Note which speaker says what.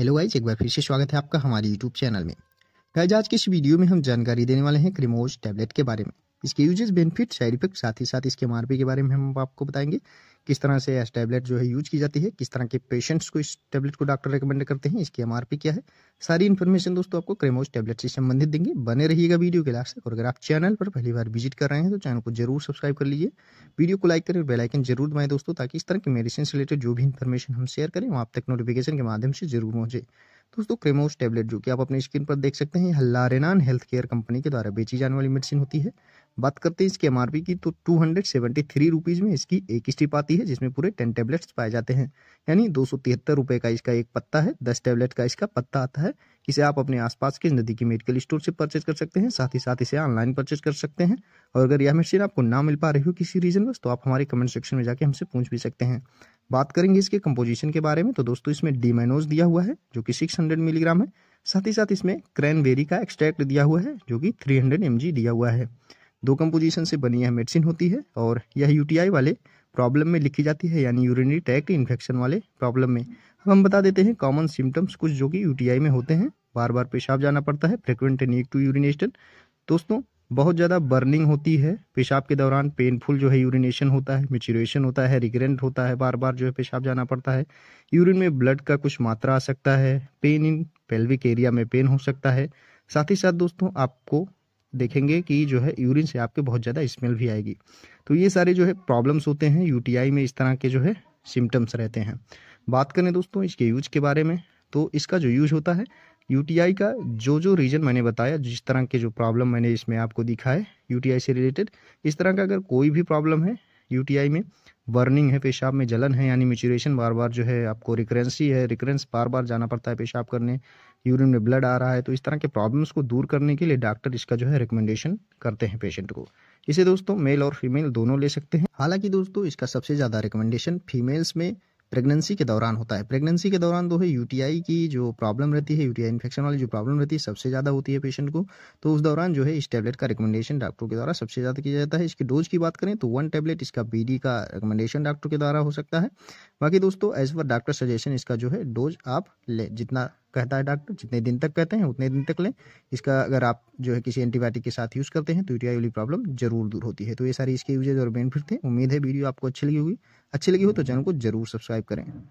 Speaker 1: hello guys एक बार फिर से स्वागत है आपका हमारे यूट्यूब चैनल में गाइज आज के इस वीडियो में हम जानकारी देने वाले हैं क्रिमोज टैबलेट के बारे में इसके यूजेस बेनिफिट साइड इफेक्ट साथ ही साथ इसके एम के बारे में हम आपको बताएंगे किस तरह से एस टैबलेट जो है यूज की जाती है किस तरह के पेशेंट्स को इस टैबलेट को डॉक्टर रिकमेंड करते हैं इसकी एमआरपी क्या है सारी इन्फॉर्मेशन दोस्तों आपको क्रेमोज टैबलेट से संबंधित देंगे बने रहिएगा वीडियो के लास्ट और अगर आप चैनल पर पहली बार विजिट कर रहे हैं तो चैनल को जरूर सब्सक्राइब कर लीजिए वीडियो को लाइक करें और बेलाइकन जरूर दबाएं दोस्तों ताकि इस तरह की मेडिसिन से रिलेटेड जो भी इन्फॉर्मेशन हम शेयर करें वो आप तक नोटिफिकेशन के माध्यम से जरूर पहुंचे दोस्तों क्रेमोस टैबलेट जो कि आप अपने स्क्रीन पर देख सकते हैं हल्लारेनान हेल्थ केयर कंपनी के द्वारा बेची जाने वाली मेडिसिन होती है बात करते हैं इसके एम की तो टू हंड्रेड में इसकी एक स्टिप आती है जिसमें पूरे टेन टेबलेट्स पाए जाते हैं यानी दो सौ का इसका एक पत्ता है दस टेबलेट का इसका पत्ता आता है इसे आप अपने आसपास के नज़दीकी मेडिकल स्टोर से परचेज कर सकते हैं साथ ही साथ इसे ऑनलाइन परचेज कर सकते हैं और अगर यह मेडिसिन आपको ना मिल पा रही हो किसी रीजन में तो आप हमारे कमेंट सेक्शन में जाकर हमसे पूछ भी सकते हैं बात करेंगे इसके कंपोजिशन के बारे में तो दोस्तों इसमें डीमेनोज दिया हुआ है जो कि 600 मिलीग्राम है साथ ही साथ इसमें क्रैनबेरी का एक्सट्रैक्ट दिया हुआ है जो कि 300 हंड्रेड दिया हुआ है दो कंपोजिशन से बनी यह मेडिसिन होती है और यह यूटीआई वाले प्रॉब्लम में लिखी जाती है यानी यूरिनरी ट्रैक्ट इन्फेक्शन वाले प्रॉब्लम में अब हम बता देते हैं कॉमन सिम्टम्स कुछ जो कि यूटीआई में होते हैं बार बार पेशाब जाना पड़ता है फ्रिक्वेंट नीड टू यूरिनेशन दोस्तों बहुत ज़्यादा बर्निंग होती है पेशाब के दौरान पेनफुल जो है यूरिनेशन होता है मेच्यूरेशन होता है रिग्रेंट होता है बार बार जो है पेशाब जाना पड़ता है यूरिन में ब्लड का कुछ मात्रा आ सकता है पेन इन पेल्विक एरिया में पेन हो सकता है साथ ही साथ दोस्तों आपको देखेंगे कि जो है यूरिन से आपके बहुत ज़्यादा स्मेल भी आएगी तो ये सारे जो है प्रॉब्लम्स होते हैं यू में इस तरह के जो है सिम्टम्स रहते हैं बात करें दोस्तों इसके यूज के बारे में तो इसका जो यूज होता है यूटीआई का जो जो रीजन मैंने बताया जिस तरह के जो प्रॉब्लम मैंने इसमें आपको दिखा है यूटीआई से रिलेटेड इस तरह का अगर कोई भी प्रॉब्लम है यूटीआई में बर्निंग है पेशाब में जलन है यानी म्यूचुरेशन बार बार जो है आपको रिकरेंसी है रिकरेंस बार बार जाना पड़ता है पेशाब करने यूरिन में ब्लड आ रहा है तो इस तरह के प्रॉब्लम्स को दूर करने के लिए डॉक्टर इसका जो है रिकमेंडेशन करते हैं पेशेंट को इसे दोस्तों मेल और फीमेल दोनों ले सकते हैं हालांकि दोस्तों इसका सबसे ज़्यादा रिकमेंडेशन फीमेल्स में प्रेगनेंसी के दौरान होता है प्रेगनेंसी के दौरान तो है यूटीआई की जो प्रॉब्लम रहती है यूटीआई इन्फेक्शन वाली जो प्रॉब्लम रहती है सबसे ज़्यादा होती है पेशेंट को तो उस दौरान जो है इस टैबलेट का रिकमेंडेशन डॉक्टर के द्वारा सबसे ज़्यादा किया जाता है इसकी डोज की बात करें तो वन टैबलेट इसका बी का रिकमेंडेशन डॉक्टर के द्वारा हो सकता है बाकी दोस्तों एज पर डॉक्टर सजेशन इसका जो है डोज आप लें जितना कहता है डॉक्टर जितने दिन तक कहते हैं उतने दिन तक लें इसका अगर आप जो है किसी एंटीबायोटिक के साथ यूज़ करते हैं तो यूटीआई वाली प्रॉब्लम जरूर दूर होती है तो ये सारी इसके यूजेज और बेनिफिट थे उम्मीद है वीडियो आपको अच्छी लगी होगी अच्छी लगी हो तो चैनल को जरूर सब्सक्राइब करें